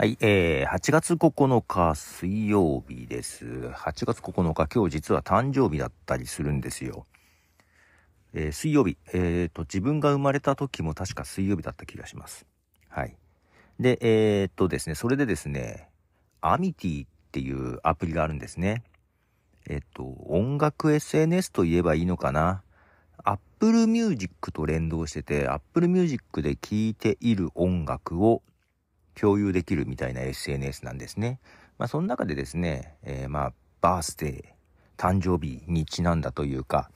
はい、えー、8月9日水曜日です。8月9日、今日実は誕生日だったりするんですよ。えー、水曜日、えーと、自分が生まれた時も確か水曜日だった気がします。はい。で、えー、っとですね、それでですね、アミティっていうアプリがあるんですね。えっと、音楽 SNS と言えばいいのかな。Apple Music と連動してて、Apple Music で聴いている音楽を共有できるみたいな SNS なんですね。まあ、その中でですね、えー、まあ、バースデー、誕生日にちなんだというか、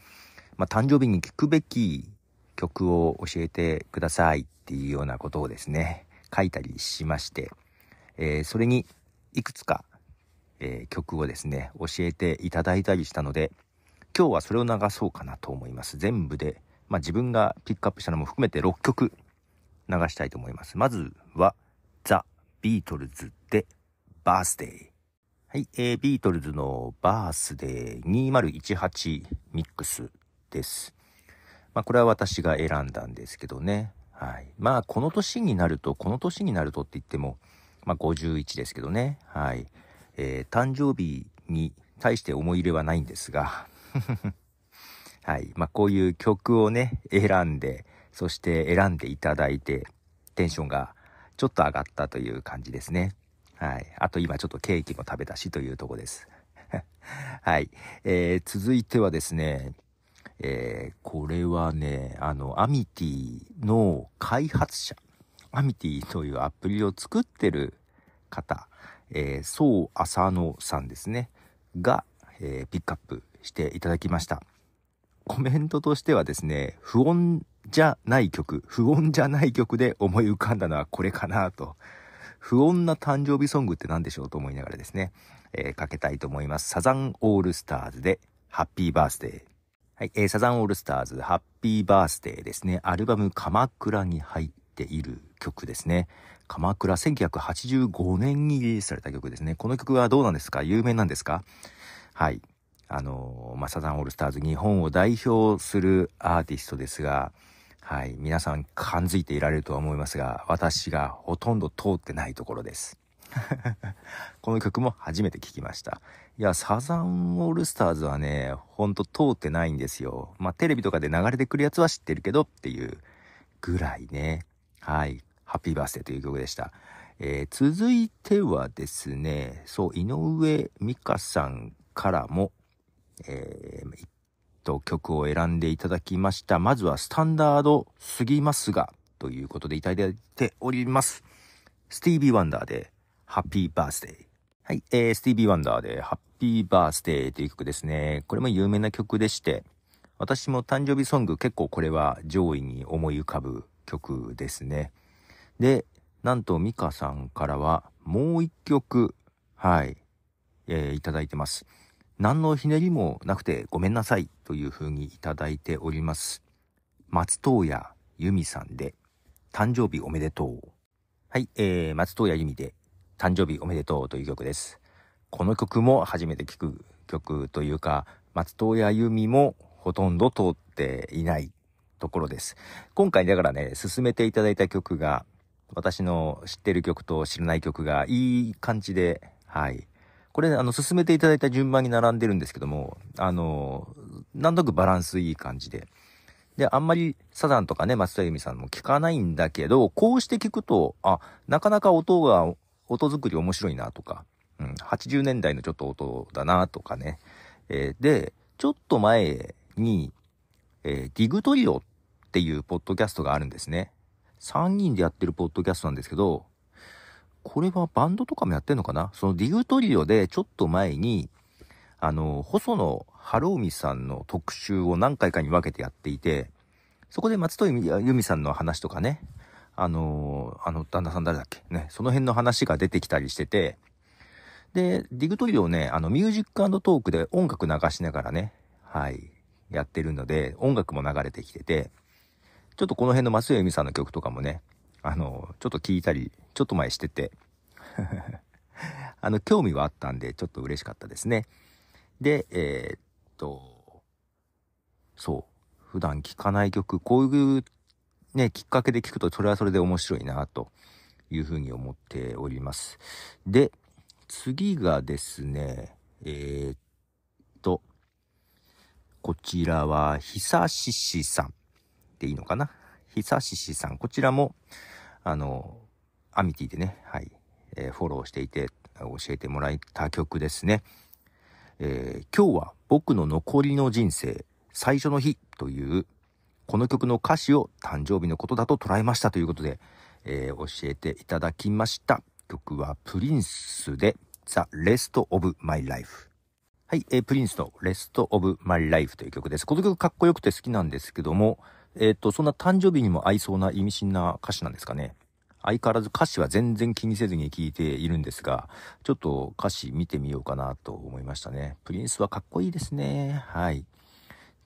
まあ、誕生日に聴くべき曲を教えてくださいっていうようなことをですね、書いたりしまして、えー、それにいくつか、えー、曲をですね、教えていただいたりしたので、今日はそれを流そうかなと思います。全部で、まあ、自分がピックアップしたのも含めて6曲流したいと思います。まずは、ビートルズでバースデー。はい、えー、ビートルズのバースデー2018ミックスです。まあこれは私が選んだんですけどね。はい。まあこの年になると、この年になるとって言っても、まあ51ですけどね。はい。えー、誕生日に対して思い入れはないんですが。はい。まあこういう曲をね、選んで、そして選んでいただいて、テンションがちょっと上がったという感じですね。はい。あと今ちょっとケーキも食べたしというとこです。はい。えー、続いてはですね、えー、これはね、あの、アミティの開発者、アミティというアプリを作ってる方、えー、そう浅野さんですね、が、えー、ピックアップしていただきました。コメントとしてはですね、不穏じゃない曲、不穏じゃない曲で思い浮かんだのはこれかなと。不穏な誕生日ソングって何でしょうと思いながらですね、えー、かけたいと思います。サザンオールスターズで、ハッピーバースデー。はい、えー、サザンオールスターズ、ハッピーバースデーですね。アルバム、鎌倉に入っている曲ですね。鎌倉、1985年にリリースされた曲ですね。この曲はどうなんですか有名なんですかはい。あのー、まあ、サザンオールスターズ、日本を代表するアーティストですが、はい、皆さん感づいていられるとは思いますが、私がほとんど通ってないところです。この曲も初めて聴きました。いや、サザンオールスターズはね、ほんと通ってないんですよ。まあ、テレビとかで流れてくるやつは知ってるけどっていうぐらいね。はい。ハッピーバースデーという曲でした。えー、続いてはですね、そう、井上美香さんからも、えー、一と曲を選んでいただきました。まずはスタンダードすぎますがということでいただいております。スティービー・ワンダーでハッピーバースデー。はい、えー、スティービー・ワンダーでハッピーバースデーという曲ですね。これも有名な曲でして、私も誕生日ソング結構これは上位に思い浮かぶ曲ですね。で、なんとミカさんからはもう一曲、はい、えー、いただいてます。何のひねりもなくてごめんなさいというふうにいただいております。松任谷由美さんで、誕生日おめでとう。はい、えー、松任谷由美で、誕生日おめでとうという曲です。この曲も初めて聴く曲というか、松任谷由美もほとんど通っていないところです。今回だからね、進めていただいた曲が、私の知ってる曲と知らない曲がいい感じで、はい、これ、あの、進めていただいた順番に並んでるんですけども、あの、なんとなくバランスいい感じで。で、あんまりサザンとかね、松田由美さんも聞かないんだけど、こうして聞くと、あ、なかなか音が、音作り面白いなとか、うん、80年代のちょっと音だなとかね。えー、で、ちょっと前に、えー、ディグトリオっていうポッドキャストがあるんですね。3人でやってるポッドキャストなんですけど、これはバンドとかもやってんのかなそのディグトリオでちょっと前に、あの、細野晴臣さんの特集を何回かに分けてやっていて、そこで松戸由美さんの話とかね、あの、あの、旦那さん誰だっけね、その辺の話が出てきたりしてて、で、ディグトリオね、あの、ミュージックトークで音楽流しながらね、はい、やってるので、音楽も流れてきてて、ちょっとこの辺の松江由美さんの曲とかもね、あの、ちょっと聞いたり、ちょっと前してて あの、興味はあったんで、ちょっと嬉しかったですね。で、えー、っと、そう。普段聴かない曲、こういうね、きっかけで聴くと、それはそれで面白いな、というふうに思っております。で、次がですね、えー、っと、こちらは、ひさししさんでいいのかな久ししさん。こちらも、あの、アミティでね、はい、えー、フォローしていて、教えてもらえた曲ですね。えー、今日は僕の残りの人生、最初の日という、この曲の歌詞を誕生日のことだと捉えましたということで、えー、教えていただきました。曲はプリンスで The Rest of My Life。はい、えー、プリンスの Rest of My Life という曲です。この曲かっこよくて好きなんですけども、えっ、と、そんな誕生日にも合いそうな意味深な歌詞なんですかね。相変わらず歌詞は全然気にせずに聴いているんですが、ちょっと歌詞見てみようかなと思いましたね。プリンスはかっこいいですね。はい。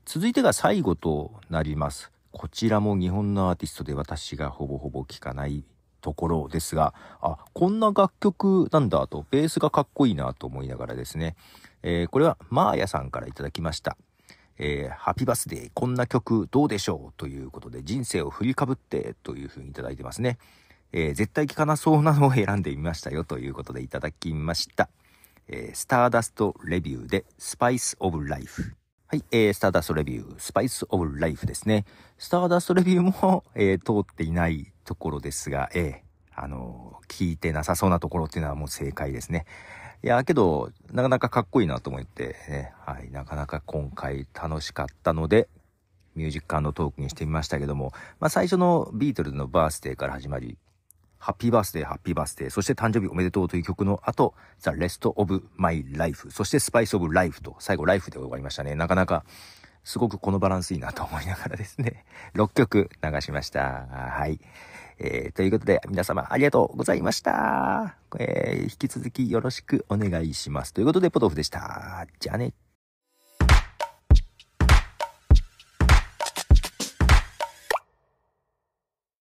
続いてが最後となります。こちらも日本のアーティストで私がほぼほぼ聴かないところですが、あ、こんな楽曲なんだと、ベースがかっこいいなと思いながらですね、えー、これはマーヤさんから頂きました。えー、ハッピーバースデー、こんな曲どうでしょうということで、人生を振りかぶってというふうにいただいてますね。えー、絶対聞かなそうなのを選んでみましたよということでいただきました。えー、スターダストレビューで、スパイスオブライフ。はい、えー、スターダストレビュー、スパイスオブライフですね。スターダストレビューも、えー、通っていないところですが、えー、あのー、聞いてなさそうなところっていうのはもう正解ですね。いや、けど、なかなかかっこいいなと思って、ね、はい、なかなか今回楽しかったので、ミュージックのトークにしてみましたけども、まあ最初のビートルズのバースデーから始まり、ハッピーバースデー、ハッピーバースデー、そして誕生日おめでとうという曲の後、ザ・レスト・オブ・マイ・ライフ、そしてスパイ o オブ・ライフと、最後ライフで終わりましたね。なかなか、すごくこのバランスいいなと思いながらですね、6 曲流しました。はい。えー、ということで、皆様ありがとうございました。えー、引き続きよろしくお願いします。ということで、ポトフでした。じゃあね。